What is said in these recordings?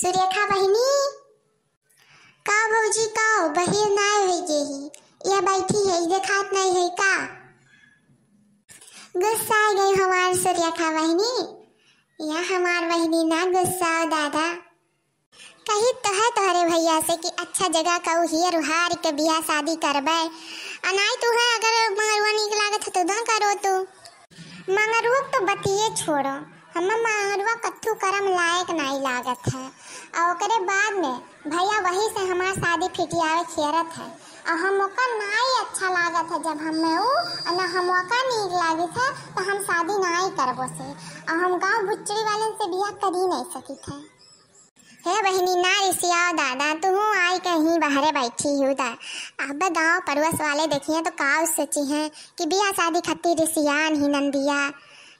सुरेखा बहनी का भौजी का बहिर नाय हो गे ही ये बैठी है इधर खात नहीं है का गुस्सा आ गई हमार सुरेखा बहनी या हमार बहनी ना गुस्सा हो दादा कही तो है तोहरे भैया से कि अच्छा जगह का हियर उहार के बियाह शादी करबे अनाय तू है अगर मंगरुआ लागत तो दान करो तू मंगरुआ तो बतिए छोड़ो हमें हम्म हम्म मारवा कत्थू करम लायक नहीं लागत है और बाद में भैया वही से हमार शादी फिटियावे खेरत है और हम ओकर नाई अच्छा लागत है जब हमें में ऊ ना हम ओका नीक लागत है तो हम शादी नाई करबो से और हम गांव बुच्चड़ी वाले से बिया कर ही नहीं सकी थे हे बहनी ना ऋषिया दादा तू आई कहीं बाहरे बैठी हूँ दा अब गाँव पड़ोस वाले देखिए तो का सोची हैं कि बिया शादी खत्ती ऋषिया नहीं नंदिया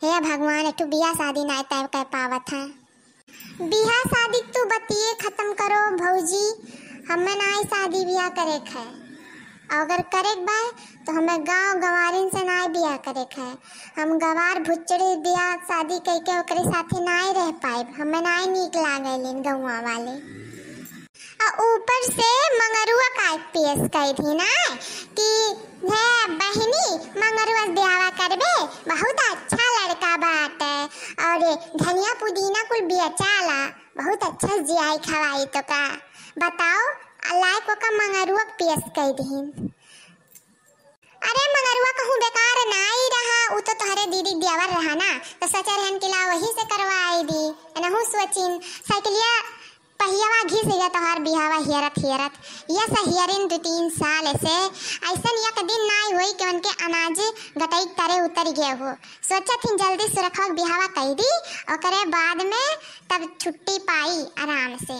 हे भगवान एक बिया शादी ना तय कर पावत है बिया शादी तू बतिए खत्म करो भौजी हमें ना ही शादी बिया करे है अगर करे बाय तो हमें गांव गंवारिन से ना बिया करे है हम गवार भुच्चड़ी बिया शादी कह के ओकरे साथे ना रह पाए हमें ना नीक लागल गौवा वाले ऊपर से मंगरुआ का पीएस कह थी ना कि है बहनी मंगरुआ ब्याह करबे बहुत के धनिया पुदीना कुल बियचा ला बहुत अच्छा जियाई खवाई तो का बताओ अलाय को का मंगरुआ पेश कर दीन अरे मंगरुआ कहूँ बेकार ना ही रहा उ तो तोहरे दीदी दियावर रहा ना तो सचर हन ला वही से करवाई दी नहू सोचिन साइकिलिया पहियवा घिस गया तोहर बिहावा हियरत हियरत यस हियरिन दो तीन साल से ऐसा एक दिन ना हुई कि उनके अनाज गटाई तरे उतर गए हो सोचा थी जल्दी सुरखा बिहावा कह दी और बाद में तब छुट्टी पाई आराम से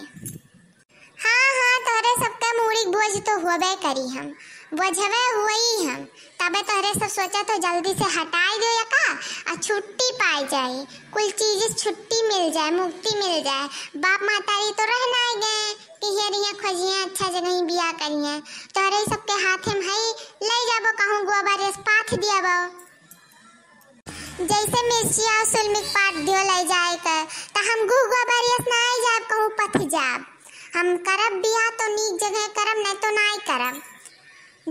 हाँ हाँ तोहरे सबका मूड़ी बोझ तो होबे करी हम बजवे हुई हम तबे तोहरे सब सोचा तो जल्दी से हटाए दो या का आ छुट्टी पाई जाए कुल चीज छुट्टी मिल जाए मुक्ति मिल जाए बाप माता मातारी तो रहना ही गए तिहरिया खोजिया अच्छा जगह ही बिया करिया तोहरे सबके हाथ में है ले जाबो कहूं गोबर इस पाथ दिया बो जैसे मिर्चिया सुलमिक पाट दियो ले जाए कर ता तो हम गुआ बारिश ना आई जाए कहूं पथ जाब हम करब बिया तो नीक जगह करब नहीं तो ना आई करब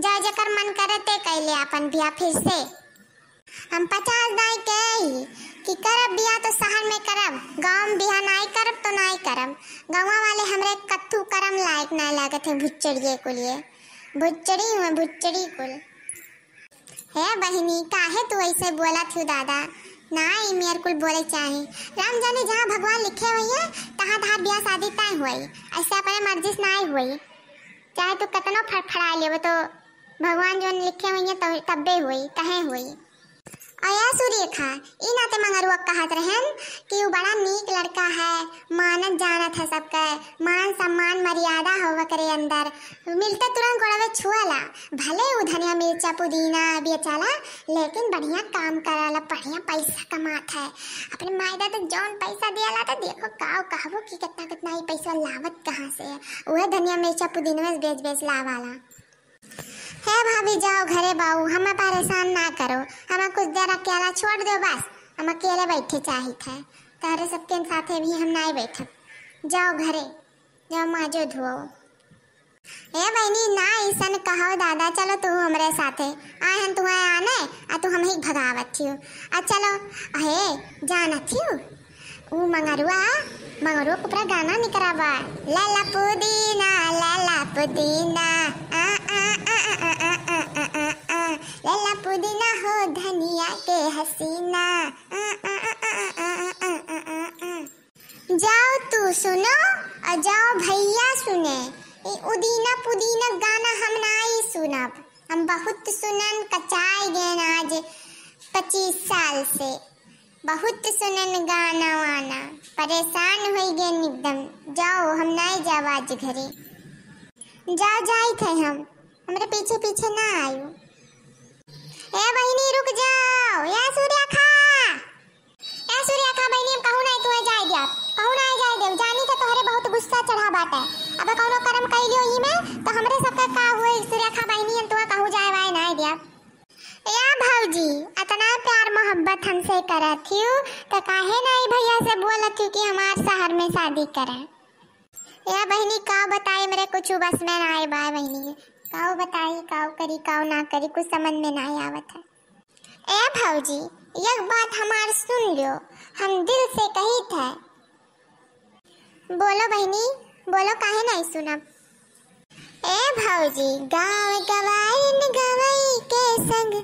जा जकर मन करे ते कैले अपन बिया फिर से हम पचास दाई के कि करब बिया तो शहर में करब गांव में बिया नाई करब तो नाई करब गाँव वाले हमरे कत्थू करम लायक ना लागत है भुच्चड़िए को लिए भुच्चड़ी हुए भुच्चड़ी कुल हे बहनी काहे तू ऐसे बोला थी दादा ना ही मेरे कुल बोले चाहे राम जाने जहाँ भगवान लिखे हुए हैं तहाँ तहाँ बिया शादी तय हुई ऐसे अपने मर्जी से ना हुई चाहे तू तो कतनो फड़फड़ा ले तो भगवान जो लिखे हुई हैं तब भी हुई कहे हुई अया सुरेखा इन नाते मंगरुआ कहत रहन कि वो बड़ा नीक लड़का है मानत जानत है सबका मान सम्मान मर्यादा हो करे अंदर मिलते तुरंत गोड़वे छुआला भले वो धनिया मिर्चा पुदीना बेचाला लेकिन बढ़िया काम कराला बढ़िया पैसा कमात है अपने मायदा तो जौन पैसा दिया ला तो देखो काव कहबो कि कितना कितना ही पैसा लावत कहाँ से है वह धनिया मिर्चा पुदीना में बेच बेच लावाला भाभी जाओ घरे बाऊ हम परेशान ना करो हम कुछ देर अकेला छोड़ दो बस हम अकेले बैठे चाहे थे तारे सबके साथ भी हम नहीं बैठे जाओ घरे जाओ माजो धुओ ए बहनी ना ऐसन कहो दादा चलो तू हमरे साथे आए हम तुम्हें आने आ तू हम ही भगावत थियो आ चलो अहे जान थियो ऊ मंगरुआ मंगरुआ को पूरा गाना निकरावा लला पुदीना लला पुदीना आ आ आ, आ, आ। ना हो धनिया के हसीना जाओ तू सुनो और जाओ भैया सुने उदीना पुदीना गाना हम ना ही सुनब हम बहुत सुनन कचाए गए आज पच्चीस साल से बहुत सुनन गाना वाना परेशान हो गए एकदम जाओ हम ना जाओ आज घरे जाओ जाए थे हम हमारे पीछे पीछे ना आयो ए बहिणी रुक जाओ या सूर्याखा या सूर्याखा बहिणी हम कहू नाही तुए जाय दिया कहू नाही जाय देव जानी के तो तोहरे बहुत गुस्सा चढ़ा बाटे अब कौनो कर्म कइलियो ई में तो हमरे सबका का होई सूर्याखा बहिणी हम तुआ कहू जाय वाय नाही दिया या भौजी अतना प्यार मोहब्बत हमसे करत हियो तो काहे नहीं भैया से बोलत हियो कि हमार शहर में शादी करें या बहिनी का बताए मेरे कुछ बस में ना आए बाय बहिनी काव बताई काव करी काव ना करी कुछ समझ में ना आवत है ए भौजी एक बात हमार सुन लियो हम दिल से कही थे बोलो बहनी बोलो काहे नहीं सुना ए भौजी गाँव गवाइन गवाई के संग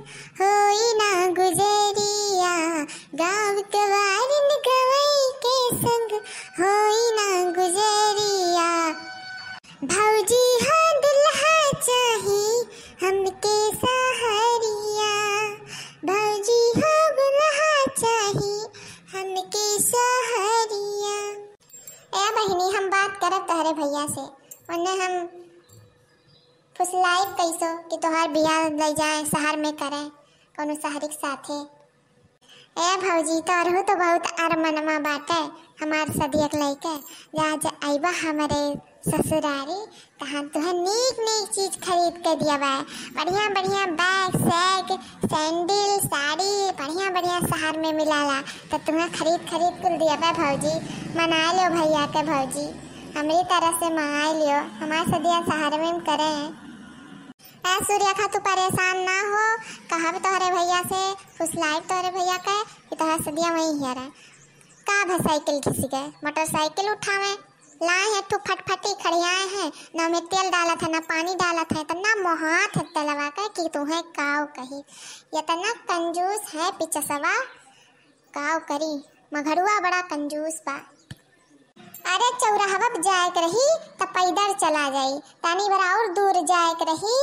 होई ना गुजरिया गाँव गवाई लायक कैसो कि तोहार बिया ले जाए शहर में करे के साथ है ए भौजी तोहरहू तो बहुत अरमनमा बाटे हमार सदियक लैके आज जा हमारे ससुरारी तहन तुह नीक नीक चीज खरीद के दियावा बढ़िया बढ़िया बैग सैग सैंडल साड़ी बढ़िया बढ़िया शहर में मिलाला तो तुम्हें खरीद खरीद कुल दियावा भौजी मना लो भैया के भौजी हमारी तरह से मना लियो हमारे सदिया शहर में करे हैं खा तू परेशान ना हो कहा भी तोहरे भैया से कुछ फुसलाए तोहरे भैया का कि तोहरा सदिया वहीं हर है कहा भा साइकिल घिस गए मोटरसाइकिल उठावे लाए हैं तू फटफटी खड़ियाए हैं ना मैं तेल डाला था ना पानी डाला था तो ना मोहात है तलवा का कि तू है काव कही ये तो ना कंजूस है पिचसवा काव करी मघरुआ बड़ा कंजूस बा अरे चौराहा चौराहवा जाए रही तब पैदल चला जाई तनी भरा और दूर जाए रही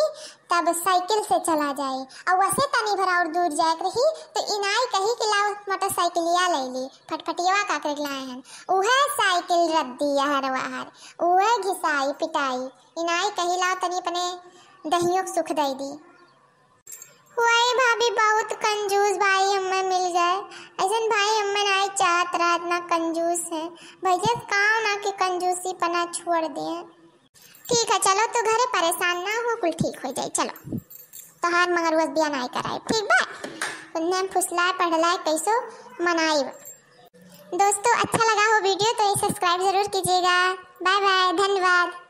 तब साइकिल से चला जाई और वैसे तनी भरा और दूर जाए रही तो इनाई कही कि लाओ या ले ली फटफटियावा का कर लाए हैं वह साइकिल रद्दी हर वहर वह घिसाई पिटाई इनाई कही लाओ तनी अपने दहियों सुख दे दी भाभी बहुत कंजूस भाई हमें मिल जाए ऐसा भाई हमें ना चाहत रहा इतना कंजूस है भैया कहा ना कि कंजूसी पना छोड़ दिए ठीक है चलो तो घरे परेशान ना हो कुल ठीक हो जाए चलो तो हार मगर बस बिया ना कराए ठीक बात उन्हें हम फुसलाए पढ़लाए कैसो मनाई दोस्तों अच्छा लगा हो वीडियो तो सब्सक्राइब जरूर कीजिएगा बाय बाय धन्यवाद